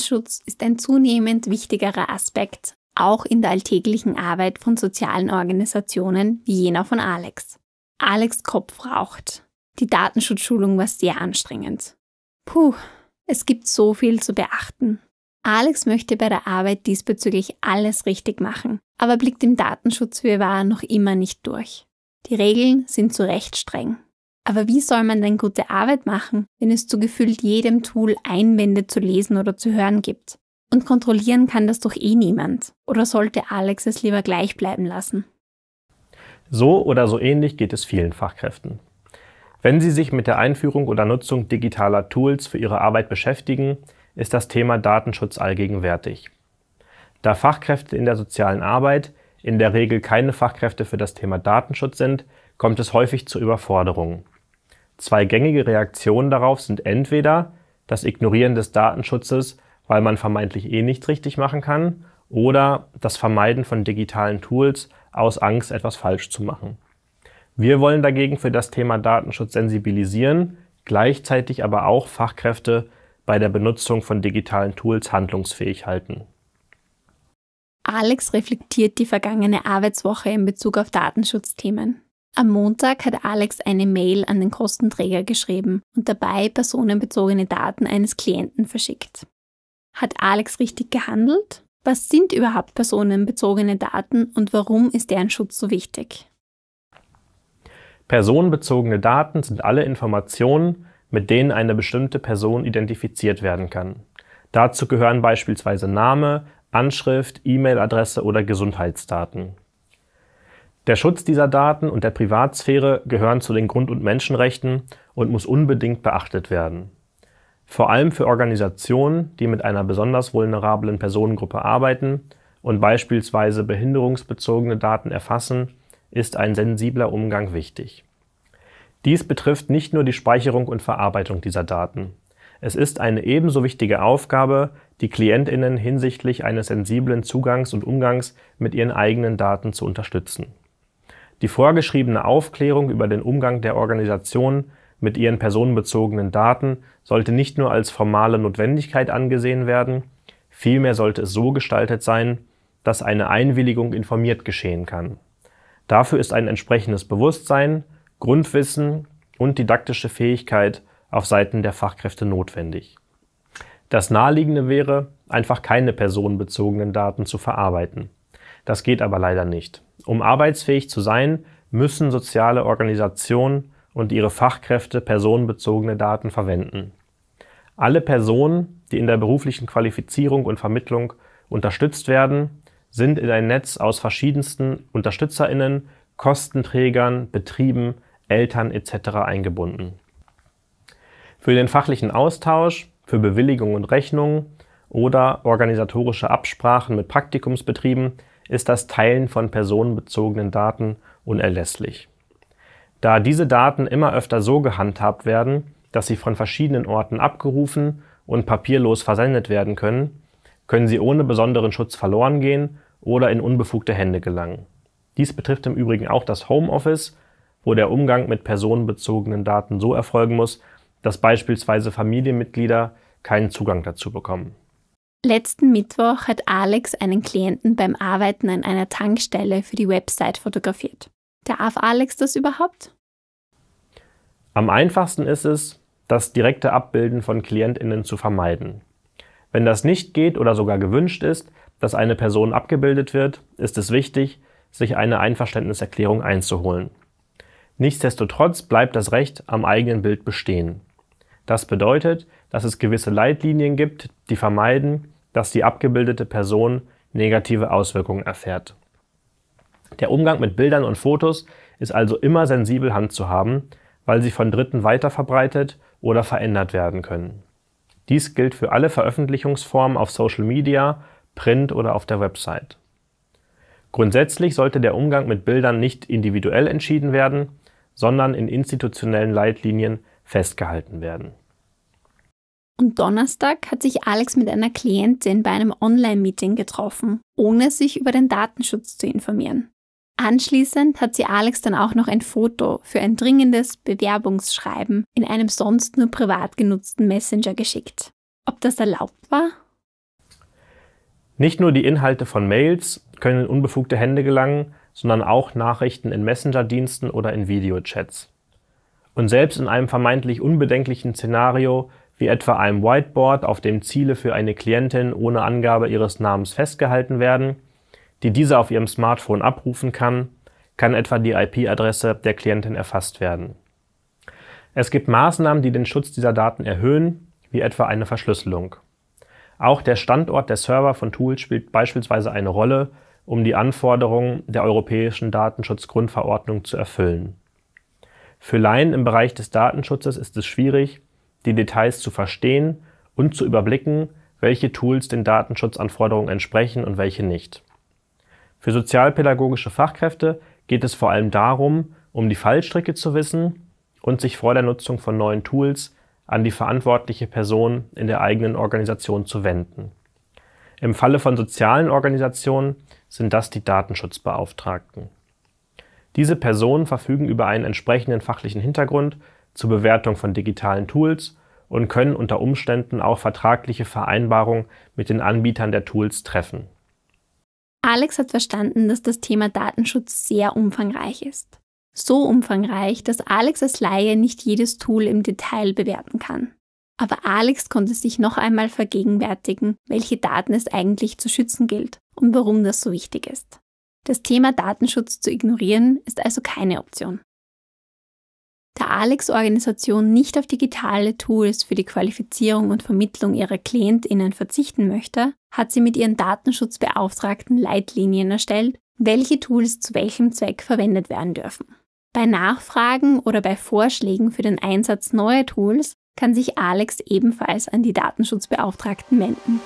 Datenschutz ist ein zunehmend wichtigerer Aspekt, auch in der alltäglichen Arbeit von sozialen Organisationen wie jener von Alex. Alex Kopf raucht. Die Datenschutzschulung war sehr anstrengend. Puh, es gibt so viel zu beachten. Alex möchte bei der Arbeit diesbezüglich alles richtig machen, aber blickt im Datenschutz wie wahr noch immer nicht durch. Die Regeln sind zu Recht streng. Aber wie soll man denn gute Arbeit machen, wenn es zu gefühlt jedem Tool Einwände zu lesen oder zu hören gibt? Und kontrollieren kann das doch eh niemand. Oder sollte Alex es lieber gleich bleiben lassen? So oder so ähnlich geht es vielen Fachkräften. Wenn Sie sich mit der Einführung oder Nutzung digitaler Tools für Ihre Arbeit beschäftigen, ist das Thema Datenschutz allgegenwärtig. Da Fachkräfte in der sozialen Arbeit in der Regel keine Fachkräfte für das Thema Datenschutz sind, kommt es häufig zu Überforderungen. Zwei gängige Reaktionen darauf sind entweder das Ignorieren des Datenschutzes, weil man vermeintlich eh nichts richtig machen kann, oder das Vermeiden von digitalen Tools aus Angst, etwas falsch zu machen. Wir wollen dagegen für das Thema Datenschutz sensibilisieren, gleichzeitig aber auch Fachkräfte bei der Benutzung von digitalen Tools handlungsfähig halten. Alex reflektiert die vergangene Arbeitswoche in Bezug auf Datenschutzthemen. Am Montag hat Alex eine Mail an den Kostenträger geschrieben und dabei personenbezogene Daten eines Klienten verschickt. Hat Alex richtig gehandelt? Was sind überhaupt personenbezogene Daten und warum ist deren Schutz so wichtig? Personenbezogene Daten sind alle Informationen, mit denen eine bestimmte Person identifiziert werden kann. Dazu gehören beispielsweise Name, Anschrift, E-Mail-Adresse oder Gesundheitsdaten. Der Schutz dieser Daten und der Privatsphäre gehören zu den Grund- und Menschenrechten und muss unbedingt beachtet werden. Vor allem für Organisationen, die mit einer besonders vulnerablen Personengruppe arbeiten und beispielsweise behinderungsbezogene Daten erfassen, ist ein sensibler Umgang wichtig. Dies betrifft nicht nur die Speicherung und Verarbeitung dieser Daten. Es ist eine ebenso wichtige Aufgabe, die Klientinnen hinsichtlich eines sensiblen Zugangs und Umgangs mit ihren eigenen Daten zu unterstützen. Die vorgeschriebene Aufklärung über den Umgang der Organisation mit ihren personenbezogenen Daten sollte nicht nur als formale Notwendigkeit angesehen werden, vielmehr sollte es so gestaltet sein, dass eine Einwilligung informiert geschehen kann. Dafür ist ein entsprechendes Bewusstsein, Grundwissen und didaktische Fähigkeit auf Seiten der Fachkräfte notwendig. Das Naheliegende wäre, einfach keine personenbezogenen Daten zu verarbeiten. Das geht aber leider nicht. Um arbeitsfähig zu sein, müssen soziale Organisationen und ihre Fachkräfte personenbezogene Daten verwenden. Alle Personen, die in der beruflichen Qualifizierung und Vermittlung unterstützt werden, sind in ein Netz aus verschiedensten Unterstützerinnen, Kostenträgern, Betrieben, Eltern etc. eingebunden. Für den fachlichen Austausch, für Bewilligung und Rechnung oder organisatorische Absprachen mit Praktikumsbetrieben ist das Teilen von personenbezogenen Daten unerlässlich. Da diese Daten immer öfter so gehandhabt werden, dass sie von verschiedenen Orten abgerufen und papierlos versendet werden können, können sie ohne besonderen Schutz verloren gehen oder in unbefugte Hände gelangen. Dies betrifft im Übrigen auch das Homeoffice, wo der Umgang mit personenbezogenen Daten so erfolgen muss, dass beispielsweise Familienmitglieder keinen Zugang dazu bekommen. Letzten Mittwoch hat Alex einen Klienten beim Arbeiten an einer Tankstelle für die Website fotografiert. Darf Alex das überhaupt? Am einfachsten ist es, das direkte Abbilden von Klientinnen zu vermeiden. Wenn das nicht geht oder sogar gewünscht ist, dass eine Person abgebildet wird, ist es wichtig, sich eine Einverständniserklärung einzuholen. Nichtsdestotrotz bleibt das Recht am eigenen Bild bestehen. Das bedeutet, dass es gewisse Leitlinien gibt, die vermeiden, dass die abgebildete Person negative Auswirkungen erfährt. Der Umgang mit Bildern und Fotos ist also immer sensibel handzuhaben, weil sie von Dritten weiterverbreitet oder verändert werden können. Dies gilt für alle Veröffentlichungsformen auf Social Media, Print oder auf der Website. Grundsätzlich sollte der Umgang mit Bildern nicht individuell entschieden werden, sondern in institutionellen Leitlinien festgehalten werden. Und Donnerstag hat sich Alex mit einer Klientin bei einem Online-Meeting getroffen, ohne sich über den Datenschutz zu informieren. Anschließend hat sie Alex dann auch noch ein Foto für ein dringendes Bewerbungsschreiben in einem sonst nur privat genutzten Messenger geschickt. Ob das erlaubt war? Nicht nur die Inhalte von Mails können in unbefugte Hände gelangen, sondern auch Nachrichten in Messenger-Diensten oder in Videochats. Und selbst in einem vermeintlich unbedenklichen Szenario wie etwa einem Whiteboard, auf dem Ziele für eine Klientin ohne Angabe ihres Namens festgehalten werden, die diese auf ihrem Smartphone abrufen kann, kann etwa die IP-Adresse der Klientin erfasst werden. Es gibt Maßnahmen, die den Schutz dieser Daten erhöhen, wie etwa eine Verschlüsselung. Auch der Standort der Server von Tools spielt beispielsweise eine Rolle, um die Anforderungen der Europäischen Datenschutzgrundverordnung zu erfüllen. Für Laien im Bereich des Datenschutzes ist es schwierig, die Details zu verstehen und zu überblicken, welche Tools den Datenschutzanforderungen entsprechen und welche nicht. Für sozialpädagogische Fachkräfte geht es vor allem darum, um die Fallstricke zu wissen und sich vor der Nutzung von neuen Tools an die verantwortliche Person in der eigenen Organisation zu wenden. Im Falle von sozialen Organisationen sind das die Datenschutzbeauftragten. Diese Personen verfügen über einen entsprechenden fachlichen Hintergrund zur Bewertung von digitalen Tools und können unter Umständen auch vertragliche Vereinbarungen mit den Anbietern der Tools treffen. Alex hat verstanden, dass das Thema Datenschutz sehr umfangreich ist. So umfangreich, dass Alex als Laie nicht jedes Tool im Detail bewerten kann. Aber Alex konnte sich noch einmal vergegenwärtigen, welche Daten es eigentlich zu schützen gilt und warum das so wichtig ist. Das Thema Datenschutz zu ignorieren ist also keine Option. Da Alex-Organisation nicht auf digitale Tools für die Qualifizierung und Vermittlung ihrer KlientInnen verzichten möchte, hat sie mit ihren Datenschutzbeauftragten Leitlinien erstellt, welche Tools zu welchem Zweck verwendet werden dürfen. Bei Nachfragen oder bei Vorschlägen für den Einsatz neuer Tools kann sich Alex ebenfalls an die Datenschutzbeauftragten wenden.